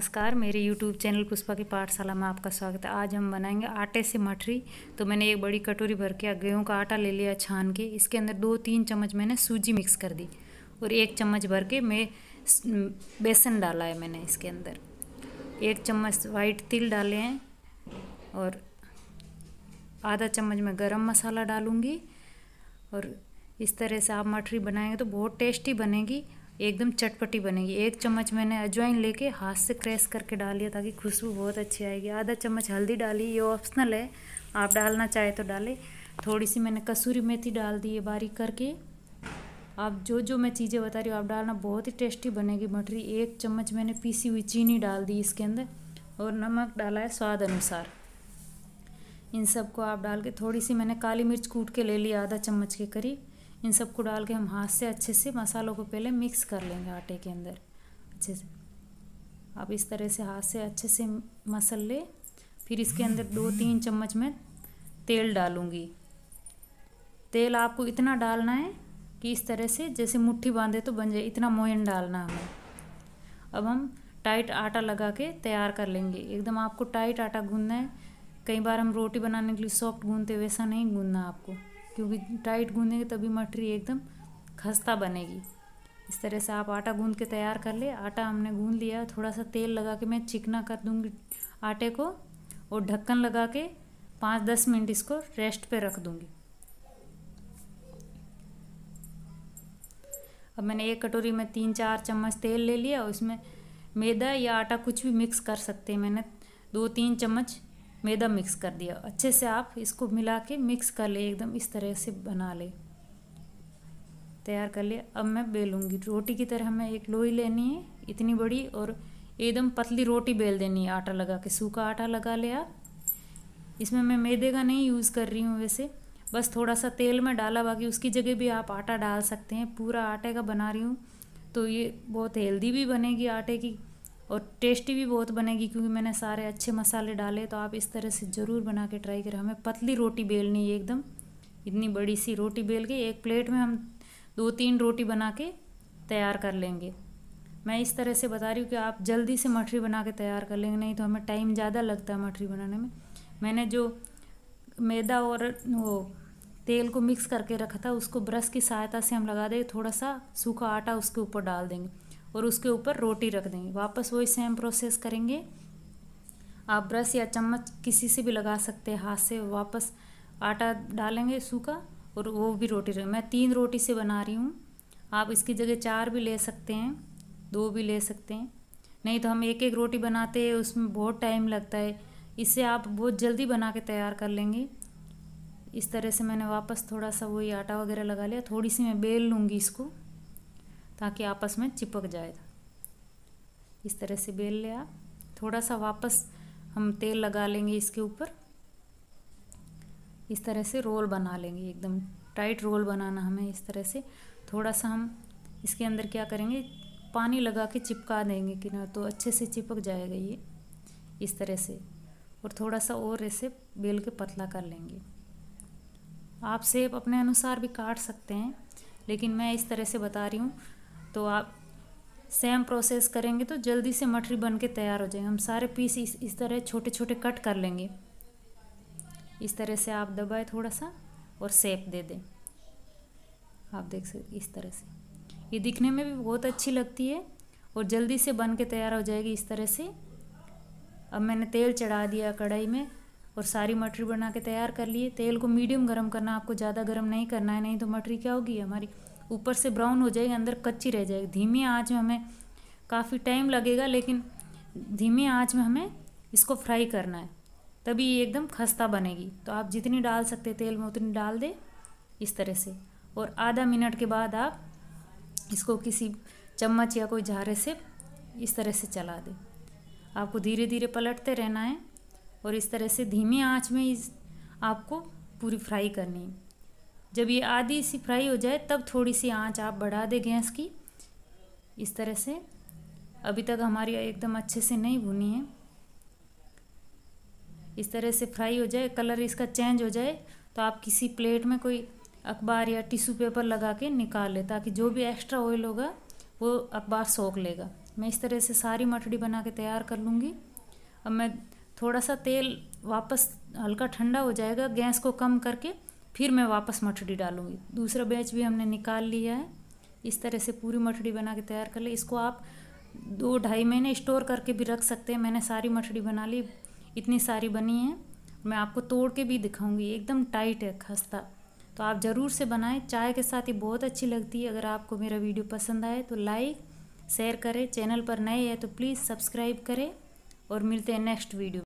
नमस्कार मेरे YouTube channel Pushpa की पाठशाला में आपका स्वागत है आज हम बनाएंगे आटे से मठरी तो मैंने एक बड़ी कटोरी भर के गेहूँ का आटा ले लिया छान के इसके अंदर दो तीन चम्मच मैंने सूजी मिक्स कर दी और एक चम्मच भर के मैं बेसन डाला है मैंने इसके अंदर एक चम्मच वाइट तिल डाले हैं और आधा चम्मच मैं गर्म मसाला डालूँगी और इस तरह से आप मठरी बनाएंगे तो बहुत टेस्टी बनेगी एकदम चटपटी बनेगी एक चम्मच मैंने अजवाइन लेके हाथ से क्रेस करके डाल लिया ताकि खुशबू बहुत अच्छी आएगी आधा चम्मच हल्दी डाली ये ऑप्शनल है आप डालना चाहे तो डालें थोड़ी सी मैंने कसूरी मेथी डाल दी है बारीक करके आप जो जो मैं चीज़ें बता रही हूँ आप डालना बहुत ही टेस्टी बनेगी मटरी एक चम्मच मैंने पीसी हुई चीनी डाल दी इसके अंदर और नमक डाला है स्वाद अनुसार इन सबको आप डाल के थोड़ी सी मैंने काली मिर्च कूट के ले लिया आधा चम्मच के करीब इन सबको डाल के हम हाथ से अच्छे से मसालों को पहले मिक्स कर लेंगे आटे के अंदर अच्छे से अब इस तरह से हाथ से अच्छे से मसल ले फिर इसके अंदर दो तीन चम्मच में तेल डालूँगी तेल आपको इतना डालना है कि इस तरह से जैसे मुट्ठी बांधे तो बन जाए इतना मोयन डालना हमें अब हम टाइट आटा लगा के तैयार कर लेंगे एकदम आपको टाइट आटा गूंदना है कई बार हम रोटी बनाने के लिए सॉफ्ट गूंदते वैसा नहीं गूंदना आपको क्योंकि टाइट गूंदेंगे तभी मठरी एकदम खस्ता बनेगी इस तरह से आप आटा गूंद के तैयार कर ले आटा हमने गूंद लिया थोड़ा सा तेल लगा के मैं चिकना कर दूंगी आटे को और ढक्कन लगा के पाँच दस मिनट इसको रेस्ट पे रख दूंगी अब मैंने एक कटोरी में तीन चार चम्मच तेल ले लिया और मैदा या आटा कुछ भी मिक्स कर सकते हैं मैंने दो तीन चम्मच मैदा मिक्स कर दिया अच्छे से आप इसको मिला के मिक्स कर ले एकदम इस तरह से बना ले तैयार कर ले अब मैं बेलूँगी रोटी की तरह हमें एक लोई लेनी है इतनी बड़ी और एकदम पतली रोटी बेल देनी है आटा लगा के सूखा आटा लगा ले आप इसमें मैं मैदे का नहीं यूज़ कर रही हूँ वैसे बस थोड़ा सा तेल में डाला बाकी उसकी जगह भी आप आटा डाल सकते हैं पूरा आटे का बना रही हूँ तो ये बहुत हेल्दी भी बनेगी आटे की और टेस्टी भी बहुत बनेगी क्योंकि मैंने सारे अच्छे मसाले डाले तो आप इस तरह से ज़रूर बना के ट्राई करें हमें पतली रोटी बेलनी है एकदम इतनी बड़ी सी रोटी बेल के एक प्लेट में हम दो तीन रोटी बना के तैयार कर लेंगे मैं इस तरह से बता रही हूँ कि आप जल्दी से मठरी बना के तैयार कर लेंगे नहीं तो हमें टाइम ज़्यादा लगता है मठरी बनाने में मैंने जो मैदा और वो तेल को मिक्स करके रखा था उसको ब्रश की सहायता से हम लगा देंगे थोड़ा सा सूखा आटा उसके ऊपर डाल देंगे और उसके ऊपर रोटी रख देंगे वापस वही सेम प्रोसेस करेंगे आप ब्रश या चम्मच किसी से भी लगा सकते हैं हाथ से वापस आटा डालेंगे सूखा और वो भी रोटी रख मैं तीन रोटी से बना रही हूँ आप इसकी जगह चार भी ले सकते हैं दो भी ले सकते हैं नहीं तो हम एक एक रोटी बनाते हैं उसमें बहुत टाइम लगता है इससे आप बहुत जल्दी बना के तैयार कर लेंगे इस तरह से मैंने वापस थोड़ा सा वही आटा वगैरह लगा लिया थोड़ी सी मैं बेल लूँगी इसको ताकि आपस में चिपक जाए इस तरह से बेल लिया आप थोड़ा सा वापस हम तेल लगा लेंगे इसके ऊपर इस तरह से रोल बना लेंगे एकदम टाइट रोल बनाना हमें इस तरह से थोड़ा सा हम इसके अंदर क्या करेंगे पानी लगा के चिपका देंगे कि ना तो अच्छे से चिपक जाएगा ये इस तरह से और थोड़ा सा और ऐसे बेल के पतला कर लेंगे आप सेब अपने अनुसार भी काट सकते हैं लेकिन मैं इस तरह से बता रही हूँ तो आप सेम प्रोसेस करेंगे तो जल्दी से मठरी बन के तैयार हो जाएंगे हम सारे पीस इस इस तरह छोटे छोटे कट कर लेंगे इस तरह से आप दबाए थोड़ा सा और सेप दे दें आप देख सकते इस तरह से ये दिखने में भी बहुत अच्छी लगती है और जल्दी से बन के तैयार हो जाएगी इस तरह से अब मैंने तेल चढ़ा दिया कढ़ाई में और सारी मटरी बना के तैयार कर लिए तेल को मीडियम गरम करना आपको ज़्यादा गरम नहीं करना है नहीं तो मटरी क्या होगी हमारी ऊपर से ब्राउन हो जाएगी अंदर कच्ची रह जाएगी धीमी आँच में हमें काफ़ी टाइम लगेगा लेकिन धीमी आँच में हमें इसको फ्राई करना है तभी ये एकदम खस्ता बनेगी तो आप जितनी डाल सकते तेल में उतनी डाल दें इस तरह से और आधा मिनट के बाद आप इसको किसी चम्मच या कोई झारे से इस तरह से चला दें आपको धीरे धीरे पलटते रहना है और इस तरह से धीमी आँच में इस आपको पूरी फ्राई करनी है जब ये आधी सी फ्राई हो जाए तब थोड़ी सी आंच आप बढ़ा दें गैस की इस तरह से अभी तक हमारी एकदम अच्छे से नहीं भुनी है इस तरह से फ्राई हो जाए कलर इसका चेंज हो जाए तो आप किसी प्लेट में कोई अखबार या टिश्यू पेपर लगा के निकाल लें ताकि जो भी एक्स्ट्रा ऑयल होगा वो अखबार सोख लेगा मैं इस तरह से सारी मठड़ी बना के तैयार कर लूँगी अब मैं थोड़ा सा तेल वापस हल्का ठंडा हो जाएगा गैस को कम करके फिर मैं वापस मठड़ी डालूँगी दूसरा बैच भी हमने निकाल लिया है इस तरह से पूरी मठड़ी बना के तैयार कर ली इसको आप दो ढाई महीने स्टोर करके भी रख सकते हैं मैंने सारी मठड़ी बना ली इतनी सारी बनी है मैं आपको तोड़ के भी दिखाऊंगी एकदम टाइट है खस्ता तो आप ज़रूर से बनाएं चाय के साथ ही बहुत अच्छी लगती है अगर आपको मेरा वीडियो पसंद आए तो लाइक शेयर करें चैनल पर नए हैं तो प्लीज़ सब्सक्राइब करें और मिलते हैं नेक्स्ट वीडियो